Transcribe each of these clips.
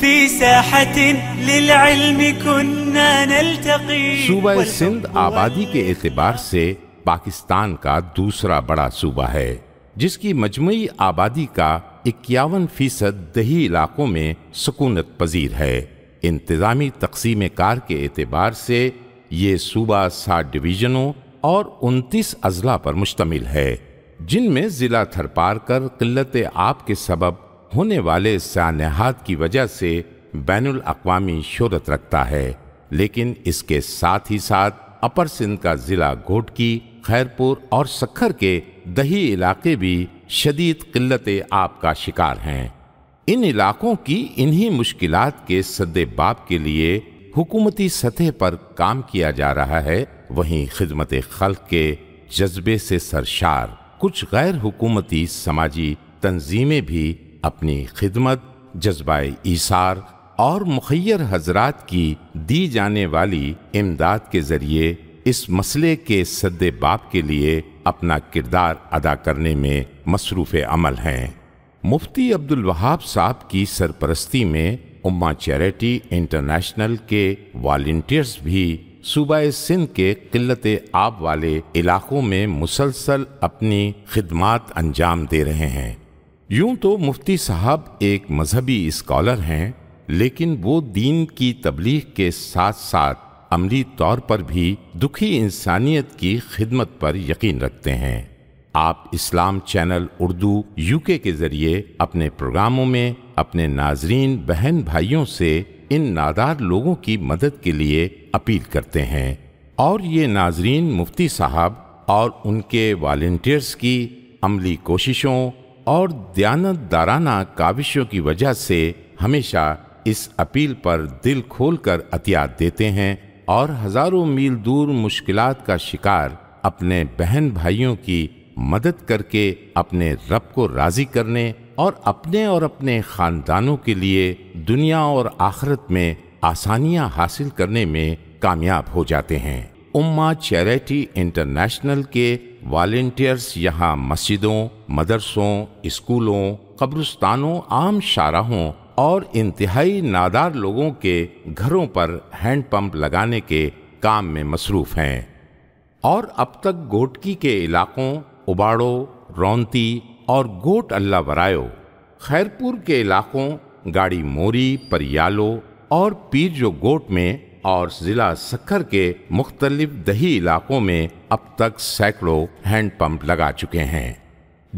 في सिंध आबादी के एतबार से पाकिस्तान का दूसरा बड़ा सूबा है जिसकी मजमू आबादी का इक्यावन फीसद दही इलाकों में सकूनत पजीर है इंतज़ामी तकसीम कार के एतबार से ये सूबा सात डिवीज़नों और उनतीस अजला पर मुश्तमिल है जिनमें ज़िला थरपार कर किल्लत आप के सबब होने वाले सानहात की वजह से बैन अवी शहरत रखता है लेकिन इसके साथ ही साथ अपर सिंध का ज़िला घोटकी खैरपुर और सखर के दही इलाके भी शदीद किल्लत आप का शिकार हैं इन इलाकों की इन्हीं मुश्किल के सदे बाप के लिए हुकूमती सतह पर काम किया जा रहा है वहीं खिदमत खल के जज्बे से सरशार कुछ गैर हुकूमती समाजी तंजीमें भी अपनी खिदमत जज्बा ईसार और मुखैर हजरात की दी जाने वाली इमदाद के ज़रिए इस मसले के सदे बाप के लिए अपना किरदार अदा करने में मसरूफ़ अमल हैं मुफ्ती अब्दुल वहाब साहब की सरपरस्ती में उम्मा चैरिटी इंटरनेशनल के वॉल्टियर्स भी सूबा सिंध के किल्लत आब वाले इलाक़ों में मुसलसल अपनी खदमात अंजाम दे रहे हैं यूं तो मुफ्ती साहब एक मजहबी स्कॉलर हैं लेकिन वो दीन की तबलीग के साथ साथ अमली तौर पर भी दुखी इंसानियत की खिदमत पर यकीन रखते हैं आप इस्लाम चैनल उर्दू यूके के ज़रिए अपने प्रोग्रामों में अपने नाजरीन बहन भाइयों से इन नादार लोगों की मदद के लिए अपील करते हैं और ये नाजरीन मुफ्ती साहब और उनके वॉल्टियर्स की अमली कोशिशों और दाराना काविशों की वजह से हमेशा इस अपील पर दिल खोलकर अतियात देते हैं और हजारों मील दूर मुश्किलात का शिकार अपने बहन भाइयों की मदद करके अपने रब को राज़ी करने और अपने और अपने ख़ानदानों के लिए दुनिया और आखरत में आसानियां हासिल करने में कामयाब हो जाते हैं उम्मा चैरिटी इंटरनेशनल के वॉल्टियर्स यहाँ मस्जिदों मदरसों स्कूलों कब्रस्तानों आम शाराहों और इंतहाई नादार लोगों के घरों पर हैंडपम्प लगाने के काम में मसरूफ़ हैं और अब तक गोटकी के इलाकों उबाड़ो रौनती और गोट अल्ला वरायो खैरपुर के इलाकों गाड़ी मोरी परियालो और जो गोट में और ज़िला सखर के मुख्तलिफ दही इलाकों में अब तक सैकड़ों हैंडपम्प लगा चुके हैं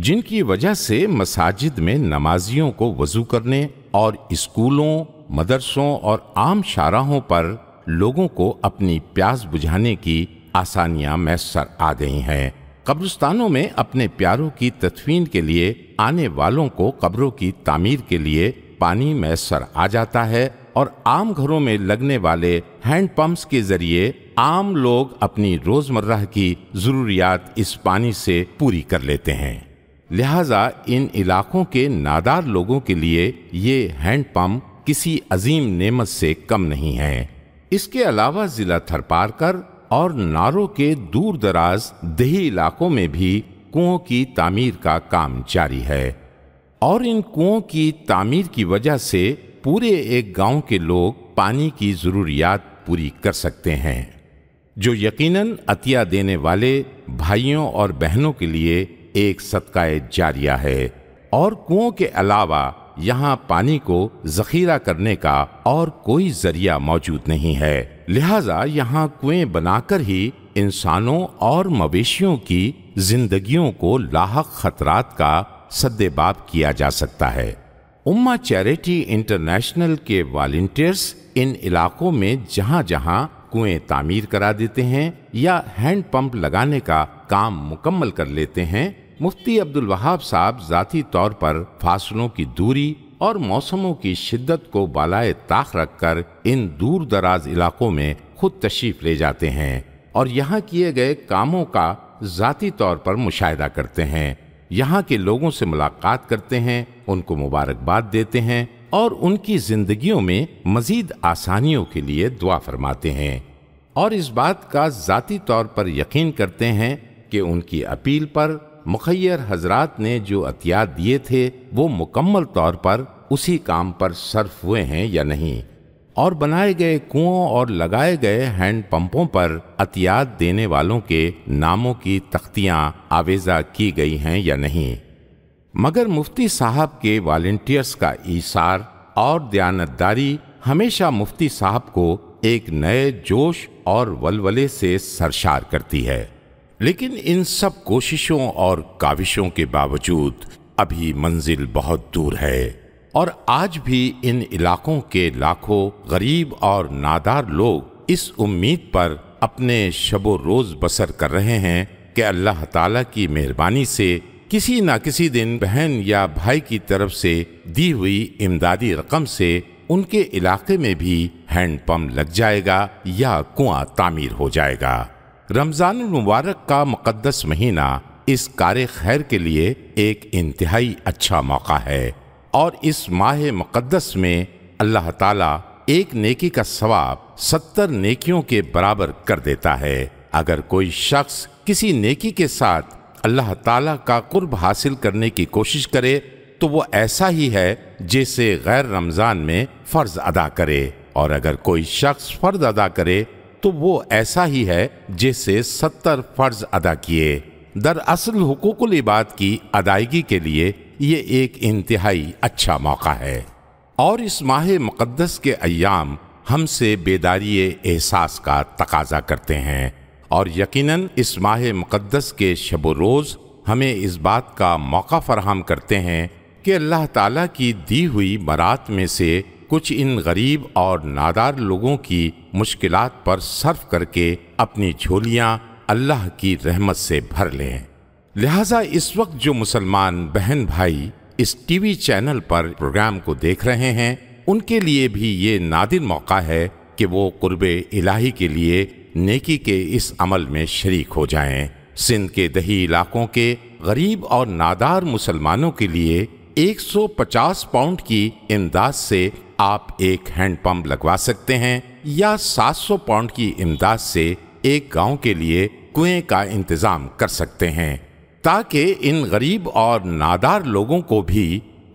जिनकी वजह से मसाजिद में नमाजियों को वजू करने और स्कूलों मदरसों और आम शाराहों पर लोगों को अपनी प्यास बुझाने की आसानियां मैसर आ गई हैं कब्रस्तानों में अपने प्यारों की तदफीन के लिए आने वालों को कब्रों की तामीर के लिए पानी मैसर आ जाता है और आम घरों में लगने वाले हैंड पंप्स के जरिए आम लोग अपनी रोजमर्रा की जरूरियात इस पानी से पूरी कर लेते हैं लिहाजा इन इलाकों के नादार लोगों के लिए ये हैंड पंप किसी अजीम नेमत से कम नहीं है इसके अलावा जिला थरपारकर और नारों के दूर दराज दही इलाकों में भी कुओं की तामीर का काम जारी है और इन कुओं की तामीर की वजह से पूरे एक गांव के लोग पानी की ज़रूरियात पूरी कर सकते हैं जो यकीनन अतिया देने वाले भाइयों और बहनों के लिए एक सदकाए जारिया है और कुओं के अलावा यहाँ पानी को जखीरा करने का और कोई जरिया मौजूद नहीं है लिहाजा यहाँ कुएं बनाकर ही इंसानों और मवेशियों की जिंदगियों को लाक खतरात का सद्देबाब किया जा सकता है उम्मा चैरिटी इंटरनेशनल के वॉल्टियर्स इन इलाकों में जहां जहां कुएं तामीर करा देते हैं या हैंड पंप लगाने का काम मुकम्मल कर लेते हैं मुफ्ती अब्दुल वहाब साहब जाती तौर पर फासलों की दूरी और मौसमों की शिद्दत को बालाए ताक रखकर इन दूर दराज इलाकों में खुद तशरीफ ले जाते हैं और यहाँ किए गए कामों का जाती तौर पर मुशाह करते हैं यहाँ के लोगों से मुलाकात करते हैं उनको मुबारकबाद देते हैं और उनकी जिंदगियों में मजीद आसानियों के लिए दुआ फरमाते हैं और इस बात का ज़ाती तौर पर यकीन करते हैं कि उनकी अपील पर मुखैर हजरात ने जो अतियात दिए थे वो मुकम्मल तौर पर उसी काम पर सर्फ हुए हैं या नहीं और बनाए गए कुओं और लगाए गए हैंड पंपों पर अतियात देने वालों के नामों की तख्तियां आवेजा की गई हैं या नहीं मगर मुफ्ती साहब के वॉल्टियर्स का ईसार और दयानतदारी हमेशा मुफ्ती साहब को एक नए जोश और वलवले से सरशार करती है लेकिन इन सब कोशिशों और काविशों के बावजूद अभी मंजिल बहुत दूर है और आज भी इन इलाकों के लाखों गरीब और नादार लोग इस उम्मीद पर अपने शबो रोज़ बसर कर रहे हैं कि अल्लाह ताला की मेहरबानी से किसी न किसी दिन बहन या भाई की तरफ से दी हुई इमदादी रकम से उनके इलाके में भी हैंडपम्प लग जाएगा या कुआं तामीर हो जाएगा रमज़ान मुबारक का मुकदस महीना इस कार खैर के लिए एक इंतहाई अच्छा मौका है और इस माह मुक़दस में अल्लाह ताला एक नेकी का सवाब सत्तर नेकियों के बराबर कर देता है अगर कोई शख्स किसी नेकी के साथ अल्लाह ताला का कुर्ब हासिल करने की कोशिश करे तो वो ऐसा ही है जैसे गैर रमज़ान में फ़र्ज़ अदा करे और अगर कोई शख्स फ़र्ज अदा करे तो वो ऐसा ही है जैसे सत्तर फ़र्ज अदा किए दरअसल हुकूक इबाद की अदायगी के लिए ये एक इंतहाई अच्छा मौका है और इस माह मुक़दस के अयाम हमसे बेदारी एहसास का तकाजा करते हैं और यकीनन इस माह मुक़दस के शब रोज़ हमें इस बात का मौका फरहम करते हैं कि अल्लाह ताला की दी हुई मरात में से कुछ इन गरीब और नादार लोगों की मुश्किलात पर सर्फ करके अपनी झोलियाँ अल्लाह की रहमत से भर लें लिहाजा इस वक्त जो मुसलमान बहन भाई इस टीवी चैनल पर प्रोग्राम को देख रहे हैं उनके लिए भी ये नादिर मौका है कि वो कुर्ब इलाही के लिए नेकी के इस अमल में शरीक हो जाएं। सिंध के दही इलाकों के गरीब और नादार मुसलमानों के लिए 150 पाउंड की इमदाद से आप एक हैंडपम्प लगवा सकते हैं या 700 पाउंड की इमदाद से एक गांव के लिए कुएं का इंतज़ाम कर सकते हैं ताकि इन गरीब और नादार लोगों को भी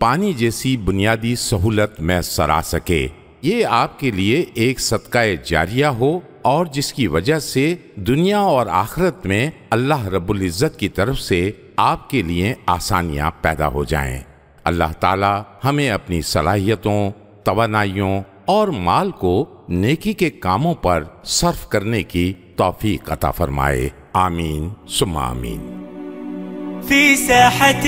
पानी जैसी बुनियादी सहूलत मैसर आ सके ये आपके लिए एक सदका जारिया हो और जिसकी वजह से दुनिया और आखरत में अल्लाह रब्बुल इज़्ज़त की तरफ से आपके लिए आसानियां पैदा हो जाएं। अल्लाह ताला हमें अपनी सलाहियतों तोानाइयों और माल को नेकी के कामों पर सर्फ करने की तौफीक अता फरमाए आमीन सुमा आमीन في ساحة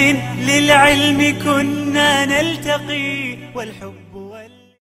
للعلم كنا نلتقي والحب